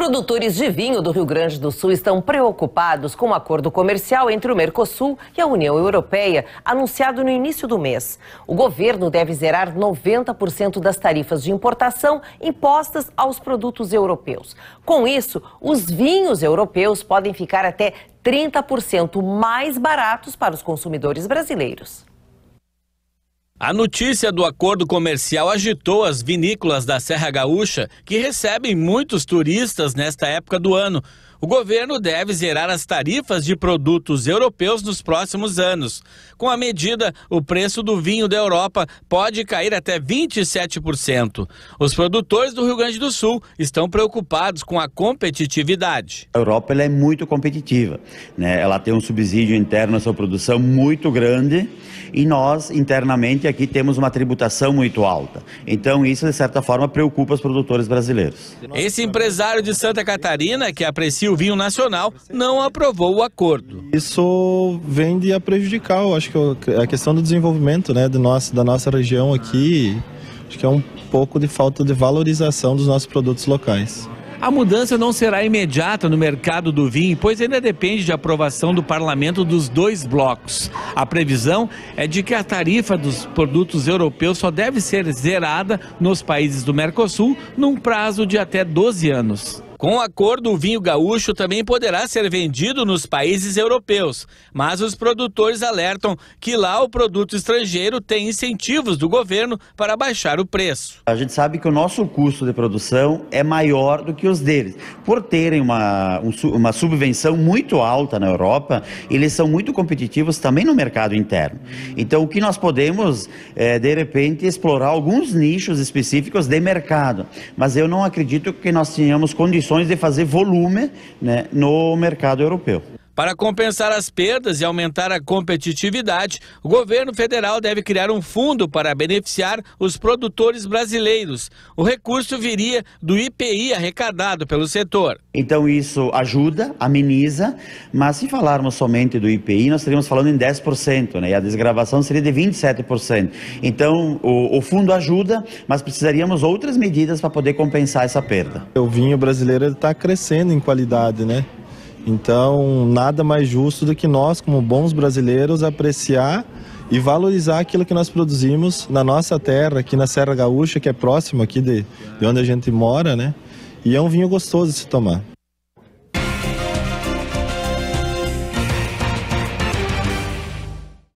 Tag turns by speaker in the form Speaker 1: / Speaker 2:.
Speaker 1: Produtores de vinho do Rio Grande do Sul estão preocupados com o um acordo comercial entre o Mercosul e a União Europeia, anunciado no início do mês. O governo deve zerar 90% das tarifas de importação impostas aos produtos europeus. Com isso, os vinhos europeus podem ficar até 30% mais baratos para os consumidores brasileiros.
Speaker 2: A notícia do acordo comercial agitou as vinícolas da Serra Gaúcha, que recebem muitos turistas nesta época do ano. O governo deve zerar as tarifas de produtos europeus nos próximos anos. Com a medida, o preço do vinho da Europa pode cair até 27%. Os produtores do Rio Grande do Sul estão preocupados com a competitividade. A Europa é muito competitiva, né? ela tem um subsídio
Speaker 3: interno à sua produção muito grande e nós, internamente, aqui temos uma tributação muito alta. Então, isso, de certa forma, preocupa os produtores brasileiros.
Speaker 2: Esse empresário de Santa Catarina, que aprecia o vinho Nacional não aprovou o acordo.
Speaker 4: Isso vem a prejudicar, eu acho que é é a questão do desenvolvimento né, do nosso, da nossa região aqui, acho que é um pouco de falta de valorização dos nossos produtos locais.
Speaker 2: A mudança não será imediata no mercado do vinho, pois ainda depende de aprovação do parlamento dos dois blocos. A previsão é de que a tarifa dos produtos europeus só deve ser zerada nos países do Mercosul num prazo de até 12 anos. Com o acordo, o vinho gaúcho também poderá ser vendido nos países europeus, mas os produtores alertam que lá o produto estrangeiro tem incentivos do governo para baixar o preço.
Speaker 3: A gente sabe que o nosso custo de produção é maior do que os deles. Por terem uma, uma subvenção muito alta na Europa, eles são muito competitivos também no mercado interno. Então, o que nós podemos, é, de repente, explorar alguns nichos específicos de mercado, mas eu não acredito que nós tenhamos condições condições de fazer volume né, no mercado europeu.
Speaker 2: Para compensar as perdas e aumentar a competitividade, o governo federal deve criar um fundo para beneficiar os produtores brasileiros. O recurso viria do IPI arrecadado pelo setor.
Speaker 3: Então isso ajuda, ameniza, mas se falarmos somente do IPI, nós estaríamos falando em 10%, né? E a desgravação seria de 27%. Então o, o fundo ajuda, mas precisaríamos outras medidas para poder compensar essa perda. O vinho brasileiro
Speaker 4: está crescendo em qualidade, né? Então, nada mais justo do que nós, como bons brasileiros, apreciar e valorizar aquilo que nós produzimos na nossa terra, aqui na Serra Gaúcha, que é próximo aqui de, de onde a gente mora, né? E é um vinho gostoso de se tomar.